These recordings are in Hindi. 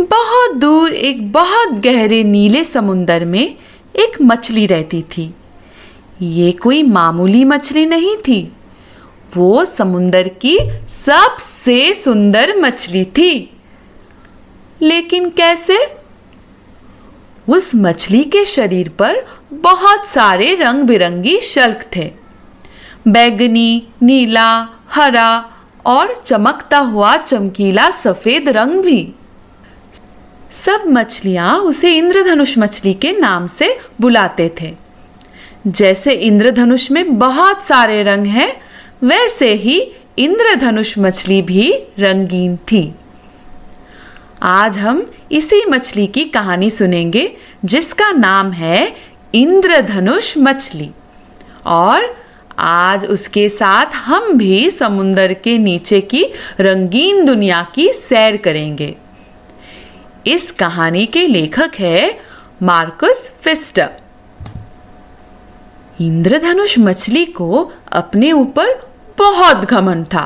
बहुत दूर एक बहुत गहरे नीले समुंदर में एक मछली रहती थी ये कोई मामूली मछली नहीं थी वो समुंदर की सबसे सुंदर मछली थी लेकिन कैसे उस मछली के शरीर पर बहुत सारे रंग बिरंगी शल्क थे बैगनी नीला हरा और चमकता हुआ चमकीला सफ़ेद रंग भी सब मछलियाँ उसे इंद्रधनुष मछली के नाम से बुलाते थे जैसे इंद्रधनुष में बहुत सारे रंग हैं वैसे ही इंद्रधनुष मछली भी रंगीन थी आज हम इसी मछली की कहानी सुनेंगे जिसका नाम है इंद्रधनुष मछली और आज उसके साथ हम भी समुंदर के नीचे की रंगीन दुनिया की सैर करेंगे इस कहानी के लेखक है मार्कस फिस्टर इंद्रधनुष मछली को अपने ऊपर बहुत घमन था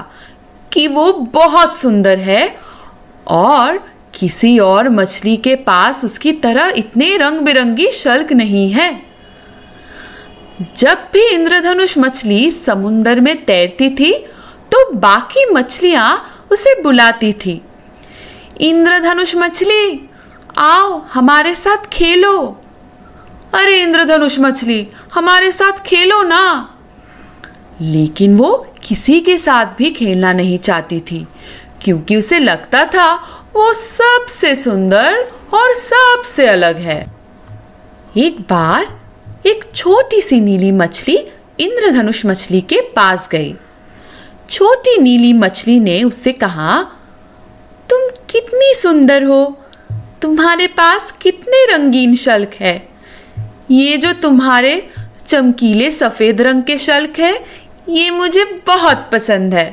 कि वो बहुत सुंदर है और किसी और मछली के पास उसकी तरह इतने रंग बिरंगी शल्क नहीं है जब भी इंद्रधनुष मछली समुन्दर में तैरती थी तो बाकी मछलियां उसे बुलाती थी इंद्रधनुष मछली आओ हमारे साथ खेलो अरे इंद्रधनुष मछली हमारे साथ खेलो ना लेकिन वो किसी के साथ भी खेलना नहीं चाहती थी क्योंकि उसे लगता था वो सबसे सुंदर और सबसे अलग है एक बार एक छोटी सी नीली मछली इंद्रधनुष मछली के पास गई छोटी नीली मछली ने उससे कहा सुंदर हो तुम्हारे पास कितने रंगीन शल्क है ये जो तुम्हारे चमकीले सफ़ेद रंग के शल्क है ये मुझे बहुत पसंद है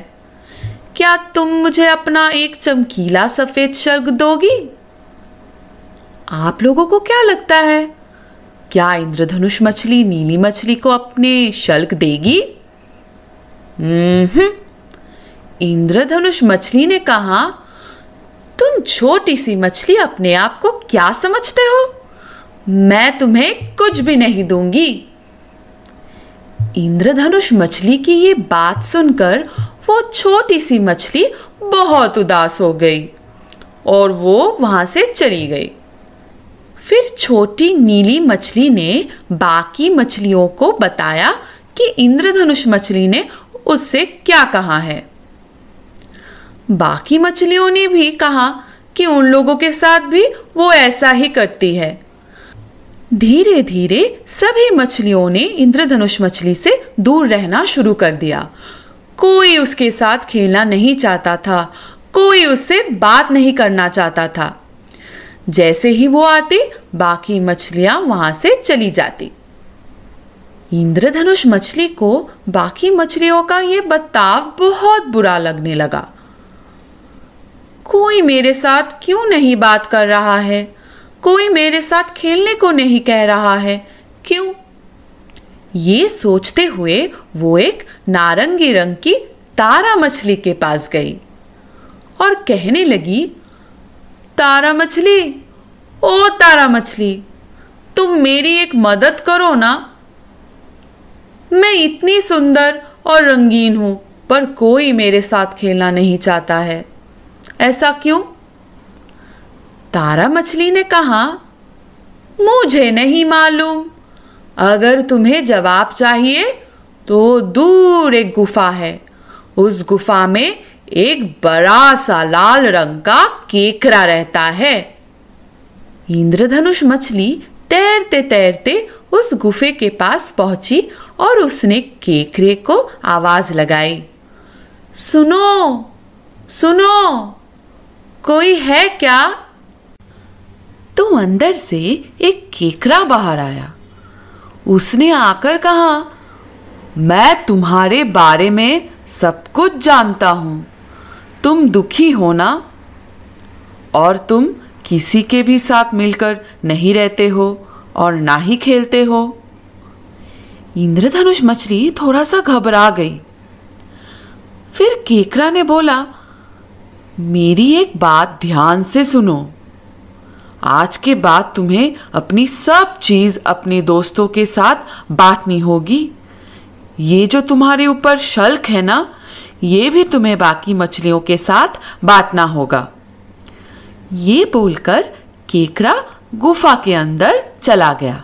क्या तुम मुझे अपना एक चमकीला सफ़ेद शल्क दोगी आप लोगों को क्या लगता है क्या इंद्रधनुष मछली नीली मछली को अपने शल्क देगी हम्म, हम्म। इंद्रधनुष मछली ने कहा तुम छोटी सी मछली अपने आप को क्या समझते हो मैं तुम्हें कुछ भी नहीं दूंगी इंद्रधनुष मछली की ये बात सुनकर वो छोटी सी मछली बहुत उदास हो गई और वो वहां से चली गई फिर छोटी नीली मछली ने बाकी मछलियों को बताया कि इंद्रधनुष मछली ने उससे क्या कहा है बाकी मछलियों ने भी कहा कि उन लोगों के साथ भी वो ऐसा ही करती है धीरे धीरे सभी मछलियों ने इंद्रधनुष मछली से दूर रहना शुरू कर दिया कोई उसके साथ खेलना नहीं चाहता था कोई उससे बात नहीं करना चाहता था जैसे ही वो आती बाकी मछलियां वहां से चली जाती इंद्रधनुष मछली को बाकी मछलियों का ये बर्ताव बहुत बुरा लगने लगा कोई मेरे साथ क्यों नहीं बात कर रहा है कोई मेरे साथ खेलने को नहीं कह रहा है क्यों ये सोचते हुए वो एक नारंगी रंग की तारा मछली के पास गई और कहने लगी तारा मछली ओ तारा मछली तुम मेरी एक मदद करो ना मैं इतनी सुंदर और रंगीन हूं पर कोई मेरे साथ खेलना नहीं चाहता है ऐसा क्यों तारा मछली ने कहा मुझे नहीं मालूम अगर तुम्हें जवाब चाहिए तो दूर एक गुफा है उस गुफा में एक बड़ा सा लाल रंग का केकरा रहता है इंद्रधनुष मछली तैरते तैरते उस गुफे के पास पहुंची और उसने केकरे को आवाज लगाई सुनो सुनो कोई है क्या तो अंदर से एक केकरा बाहर आया उसने आकर कहा मैं तुम्हारे बारे में सब कुछ जानता हूं तुम दुखी हो ना और तुम किसी के भी साथ मिलकर नहीं रहते हो और ना ही खेलते हो इंद्रधनुष मछली थोड़ा सा घबरा गई फिर केकरा ने बोला मेरी एक बात ध्यान से सुनो आज के बाद तुम्हें अपनी सब चीज अपने दोस्तों के साथ बांटनी होगी ये जो तुम्हारे ऊपर शल्क है ना ये भी तुम्हें बाकी मछलियों के साथ बांटना होगा ये बोलकर केकरा गुफा के अंदर चला गया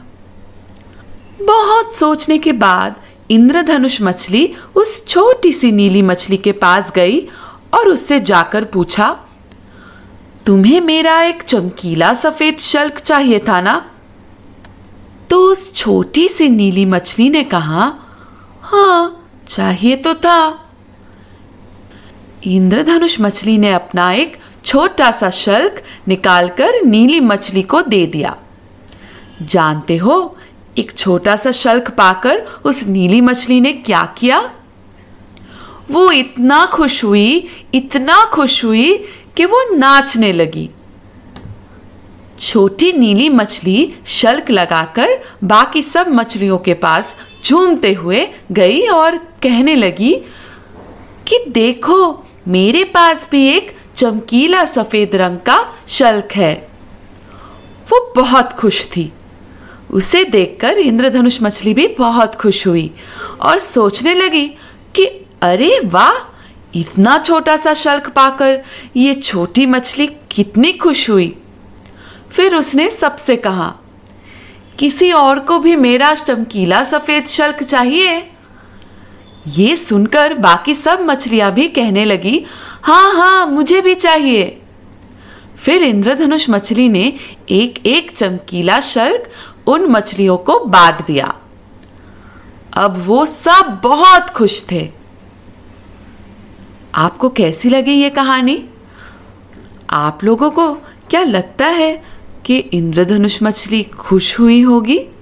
बहुत सोचने के बाद इंद्रधनुष मछली उस छोटी सी नीली मछली के पास गई और उससे जाकर पूछा तुम्हें मेरा एक चमकीला सफेद शल्क चाहिए था ना तो उस छोटी सी नीली मछली ने कहा हाँ चाहिए तो था इंद्रधनुष मछली ने अपना एक छोटा सा शल्क निकालकर नीली मछली को दे दिया जानते हो एक छोटा सा शल्क पाकर उस नीली मछली ने क्या किया वो इतना खुश हुई इतना खुश हुई कि वो नाचने लगी छोटी नीली मछली शल्क लगाकर बाकी सब मछलियों के पास झूमते हुए गई और कहने लगी कि देखो मेरे पास भी एक चमकीला सफेद रंग का शल्क है वो बहुत खुश थी उसे देखकर इंद्रधनुष मछली भी बहुत खुश हुई और सोचने लगी कि अरे वाह इतना छोटा सा शल्क पाकर ये छोटी मछली कितनी खुश हुई फिर उसने सबसे कहा किसी और को भी मेरा चमकीला सफ़ेद शल्क चाहिए ये सुनकर बाकी सब मछलियां भी कहने लगी हाँ हाँ मुझे भी चाहिए फिर इंद्रधनुष मछली ने एक एक चमकीला शल्क उन मछलियों को बांट दिया अब वो सब बहुत खुश थे आपको कैसी लगी ये कहानी आप लोगों को क्या लगता है कि इंद्रधनुष मछली खुश हुई होगी